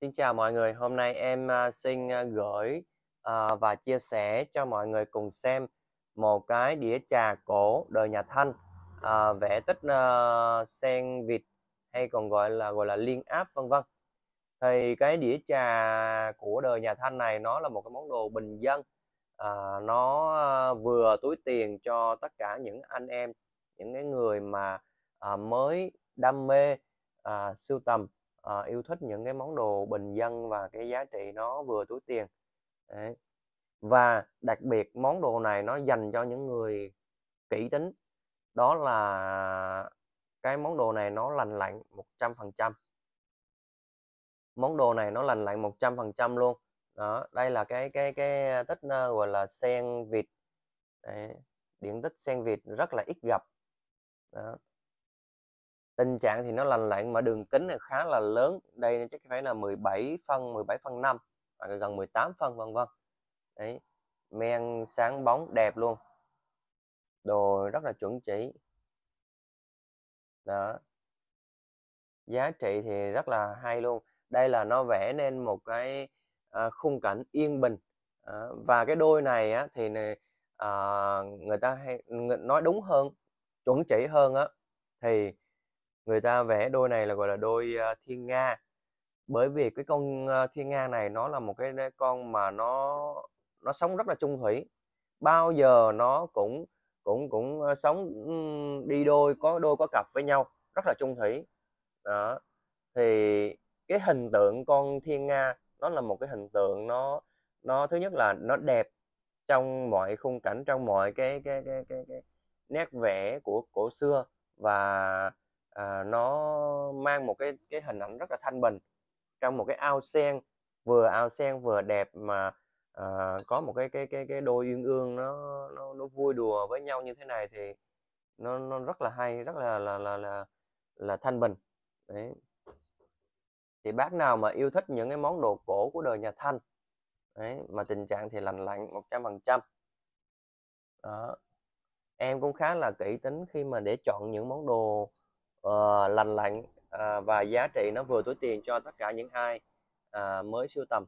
Xin chào mọi người, hôm nay em à, xin à, gửi à, và chia sẻ cho mọi người cùng xem một cái đĩa trà cổ đời nhà Thanh vẽ tích sen vịt hay còn gọi là gọi là liên áp vân vân. Thì cái đĩa trà của đời nhà Thanh này nó là một cái món đồ bình dân, nó vừa túi tiền cho tất cả những anh em, những cái người mà mới đam mê sưu tầm uh, yêu thích những cái món đồ bình dân và cái giá trị nó vừa túi tiền Đấy. và đặc biệt món đồ này nó dành cho những người kỹ tính đó là cái món đồ này nó lành lạnh 100% món đồ này nó lành lạnh 100% luôn đó đây là cái cái cái tích ờ, gọi là sen vịt Đấy. điện tích sen vịt rất là ít gặp đó tình trạng thì nó lành lặn mà đường kính này khá là lớn đây chắc phải là 17 phân 17 phân 5 hoặc là gần 18 phân vân vân đấy men sáng bóng đẹp luôn đồ rất là chuẩn chỉ đó giá trị thì rất là hay luôn đây là nó vẽ nên một cái à, khung cảnh yên bình à, và cái đôi này á, thì này, à, người ta hay nói đúng hơn chuẩn chỉ hơn á thì người ta vẽ đôi này là gọi là đôi ờ, thiên nga bởi vì cái con ờ, thiên nga này nó là một cái con mà nó nó sống rất là chung thủy bao giờ nó cũng cũng cũng ờ, sống đi đôi có đôi có cặp với nhau rất là chung thủy đó thì cái hình tượng con thiên nga nó là một cái hình tượng nó nó thứ nhất là nó đẹp trong mọi khung cảnh trong mọi cái cái cái cái, cái nét vẽ của cổ xưa và mang một cái cái hình ảnh rất là thanh bình trong một cái ao sen vừa ao sen vừa đẹp mà uh, có một cái cái cái cái đôi uyên ương nó, nó nó vui đùa với nhau như thế này thì nó nó rất là hay rất là là là là, là thanh bình đấy thì bác nào mà yêu thích những cái món đồ cổ của đời nhà Thanh đấy, mà tình trạng thì lành lạnh 100% đó em cũng khá là kỹ tính khi mà để chọn những món đồ uh, lành lạnh à, và giá trị nó vừa túi tiền cho tất cả những ai à, mới sưu tầm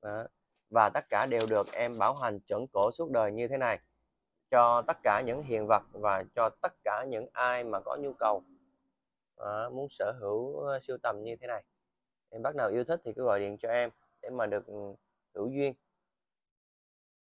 à, và tất cả đều được em bảo hành chuẩn cổ suốt đời như thế này cho tất cả những hiện vật và cho tất cả những ai mà có nhu cầu à, muốn sở hữu uh, sưu tầm như thế này em bác nào yêu thích thì cứ gọi điện cho em để mà được ừ, hữu duyên